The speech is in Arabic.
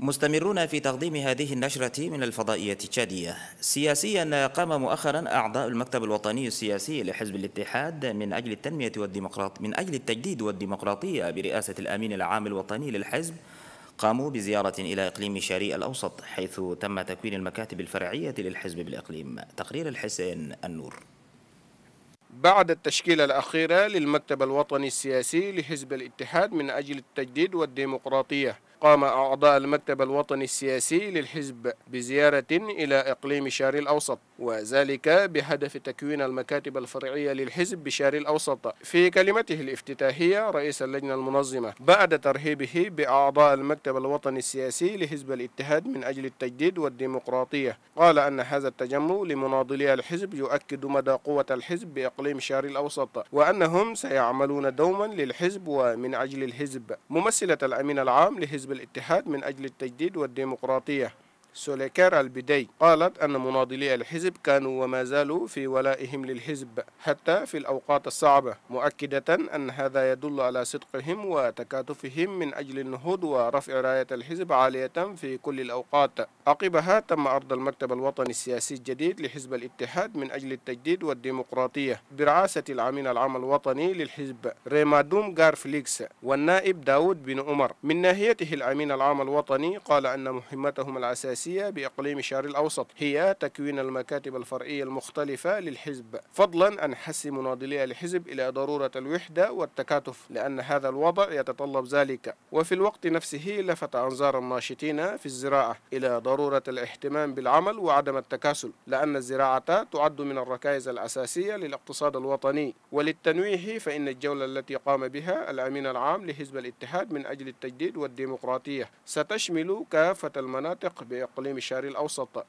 مستمرون في تقديم هذه النشرة من الفضائية التشادية سياسيا قام مؤخرا أعضاء المكتب الوطني السياسي لحزب الاتحاد من أجل التنمية والديمقراط من أجل التجديد والديمقراطية برئاسة الأمين العام الوطني للحزب قاموا بزيارة إلى إقليم شاري الأوسط حيث تم تكوين المكاتب الفرعية للحزب بالإقليم تقرير الحسين النور بعد التشكيلة الأخيرة للمكتب الوطني السياسي لحزب الاتحاد من أجل التجديد والديمقراطية قام أعضاء المكتب الوطني السياسي للحزب بزيارة إلى إقليم شاري الأوسط وذلك بهدف تكوين المكاتب الفرعية للحزب بشاري الأوسط في كلمته الافتتاحية رئيس اللجنة المنظمة بعد ترهيبه بأعضاء المكتب الوطني السياسي لحزب الاتحاد من أجل التجديد والديمقراطية قال أن هذا التجمع لمناضلي الحزب يؤكد مدى قوة الحزب بإقليم شاري الأوسط وأنهم سيعملون دوما للحزب ومن أجل الحزب ممثلة الأمين العام لحزب حزب الاتحاد من أجل التجديد والديمقراطية سوليكار البدي قالت أن مناضلي الحزب كانوا وما زالوا في ولائهم للحزب حتى في الأوقات الصعبة مؤكدة أن هذا يدل على صدقهم وتكاتفهم من أجل النهوض ورفع راية الحزب عالية في كل الأوقات عقبها تم عرض المكتب الوطني السياسي الجديد لحزب الاتحاد من أجل التجديد والديمقراطية برعاسة العميل العام الوطني للحزب ريمادوم غارفليكس والنائب داود بن عمر من ناحيته العميل العام الوطني قال أن مهمتهم الأساسية السياسية بإقليم شار الأوسط هي تكوين المكاتب الفرعية المختلفة للحزب فضلا عن حس مناضلي الحزب إلى ضرورة الوحدة والتكاتف لأن هذا الوضع يتطلب ذلك وفي الوقت نفسه لفت أنظار الناشطين في الزراعة إلى ضرورة الاهتمام بالعمل وعدم التكاسل لأن الزراعة تعد من الركائز الأساسية للاقتصاد الوطني وللتنويه فإن الجولة التي قام بها الأمين العام لحزب الاتحاد من أجل التجديد والديمقراطية ستشمل كافة المناطق بإقليم اقليم الشرق الاوسط